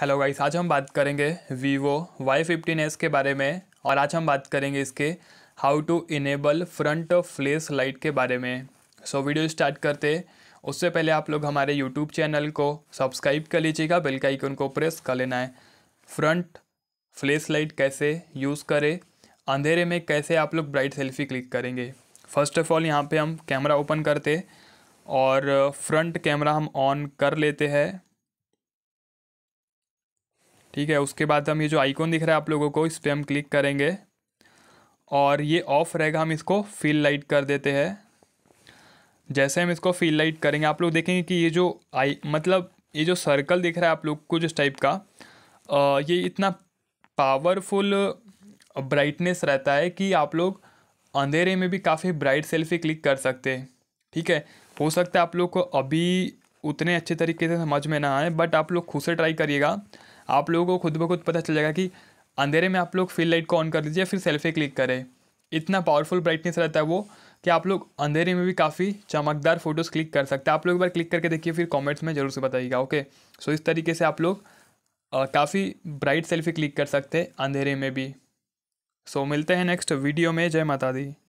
hello guys आज हम बात करेंगे वीवो वाई फिफ्टीन एस के बारे में और आज हम बात करेंगे इसके how to enable front flash light के बारे में सो so, वीडियो स्टार्ट करते उससे पहले आप लोग हमारे यूट्यूब चैनल को सब्सक्राइब कर लीजिएगा बेल का आइकन को प्रेस कर लेना है फ्रंट फ्लेस लाइट कैसे यूज़ करें अंधेरे में कैसे आप लोग ब्राइट सेल्फी क्लिक करेंगे फर्स्ट ऑफ ऑल यहाँ पर हम कैमरा ओपन करते और फ्रंट कैमरा हम ऑन कर लेते हैं ठीक है उसके बाद हम ये जो आइकॉन दिख रहा है आप लोगों को इस पर हम क्लिक करेंगे और ये ऑफ रहेगा हम इसको फील लाइट कर देते हैं जैसे हम इसको फील लाइट करेंगे आप लोग देखेंगे कि ये जो आई मतलब ये जो सर्कल दिख रहा है आप लोग को जिस टाइप का आ, ये इतना पावरफुल ब्राइटनेस रहता है कि आप लोग अंधेरे में भी काफ़ी ब्राइट सेल्फी क्लिक कर सकते हैं ठीक है हो सकता है आप लोग को अभी उतने अच्छे तरीके से समझ में ना आए बट आप लोग खुद से ट्राई करिएगा आप लोगों को खुद ब खुद पता चल जाएगा कि अंधेरे में आप लोग फील लाइट को ऑन कर दीजिए फिर सेल्फी क्लिक करें इतना पावरफुल ब्राइटनेस रहता है वो कि आप लोग अंधेरे में भी काफ़ी चमकदार फोटोज़ क्लिक कर सकते हैं आप लोग एक बार क्लिक करके देखिए फिर कमेंट्स में ज़रूर से बताइएगा ओके सो इस तरीके से आप लोग काफ़ी ब्राइट सेल्फी क्लिक कर सकते हैं अंधेरे में भी सो मिलते हैं नेक्स्ट वीडियो में जय माता दी